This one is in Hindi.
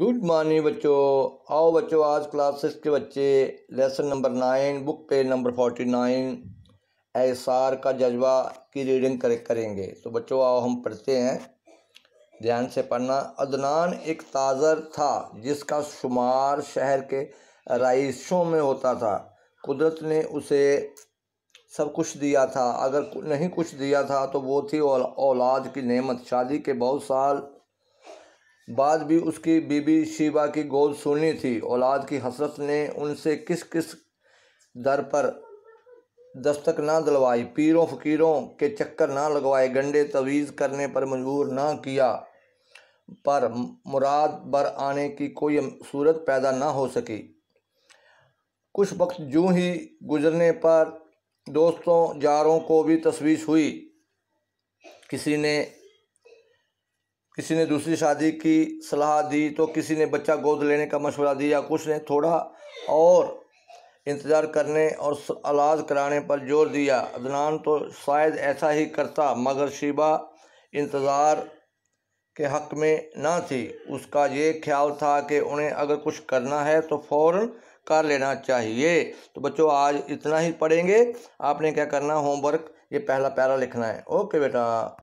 गुड मॉर्निंग बच्चों आओ बच्चों आज क्लास सिक्स के बच्चे lesson number nine book page number forty nine S R का जज्बा की रीडिंग करे करेंगे तो बच्चों आओ हम पढ़ते हैं ध्यान से पढ़ना अदनान एक ताजर था जिसका शुमार शहर के रईसों में होता था कुदरत ने उसे सब कुछ दिया था अगर नहीं कुछ दिया था तो वो थी औलाद की नमत शादी के बहुत साल बाद भी उसकी बीबी शिबा की गोद सुनी थी औलाद की हसरत ने उनसे किस किस दर पर दस्तक ना दिलवाई पीरों फकीरों के चक्कर ना लगवाए गंडे तवीज़ करने पर मजबूर ना किया पर मुराद बर आने की कोई सूरत पैदा ना हो सकी कुछ वक्त जूँ ही गुजरने पर दोस्तों यारों को भी तस्वीश हुई किसी ने किसी ने दूसरी शादी की सलाह दी तो किसी ने बच्चा गोद लेने का मशवरा दिया कुछ ने थोड़ा और इंतज़ार करने और अलाज कराने पर जोर दिया अदनान तो शायद ऐसा ही करता मगर शिबा इंतज़ार के हक़ में ना थी उसका ये ख्याल था कि उन्हें अगर कुछ करना है तो फ़ौर कर लेना चाहिए तो बच्चों आज इतना ही पढ़ेंगे आपने क्या करना होमवर्क ये पहला पैरा लिखना है ओके बेटा